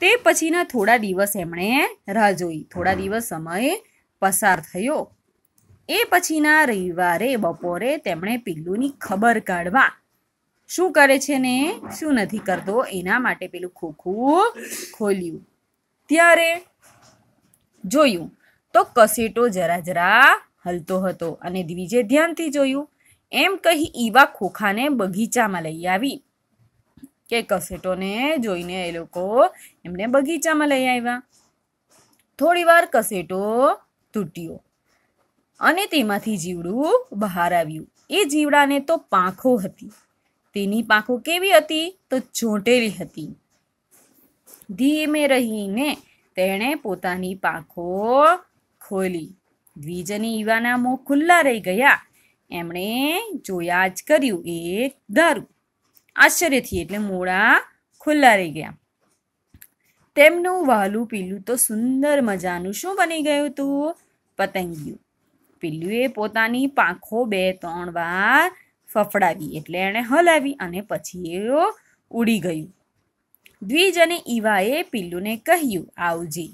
તે પછીના થોડા દિવસ એમણે રાહ જોઈ થોડા દિવસ સમય પસાર થયો એ પછીના રવિવારે બપોરે તેમણે પિલ્લુની ખબર કાઢવા શું કરે છે ને શું નથી કરતો એના માટે પેલું ખોખું ખોલ્યું ત્યારે જોયું તો કસેટો જરા જરા હલતો હતો અને દ્વિજે ધ્યાનથી જોયું એમ કહી ઈવા ખોખાને બગીચામાં લઈ આવી કે કસેટોને જોઈને એ લોકો એમને બગીચામાં લઈ આવ્યા થોડીવાર કસેટો તૂટ્યો અને તેમાંથી જીવડું બહાર આવ્યું એ જીવડાને તો પાંખો હતી તેની પાંખો કેવી હતી તો ચોંટેલી હતી ધીમે રહીને તેણે પોતાની પાંખો ખોલી દ્વિજની ઈવાના મોં ખુલ્લા રહી ગયા એમણે જોયા જ કર્યું એક દારૂ આશ્ચર્યથી એટલે મોડા ખુલ્લા રહી ગયા તેમનું વહાલું પીલું તો સુંદર મજાનું શું બની ગયું હતું પતંગિયું પીલ્લુએ પોતાની પાંખો બે ત્રણ વાર ફફડાવી એટલે એણે હલાવી અને પછી એ ઉડી ગયું દ્વિજ અને ઈવાએ પીલ્લુને કહ્યું આવજી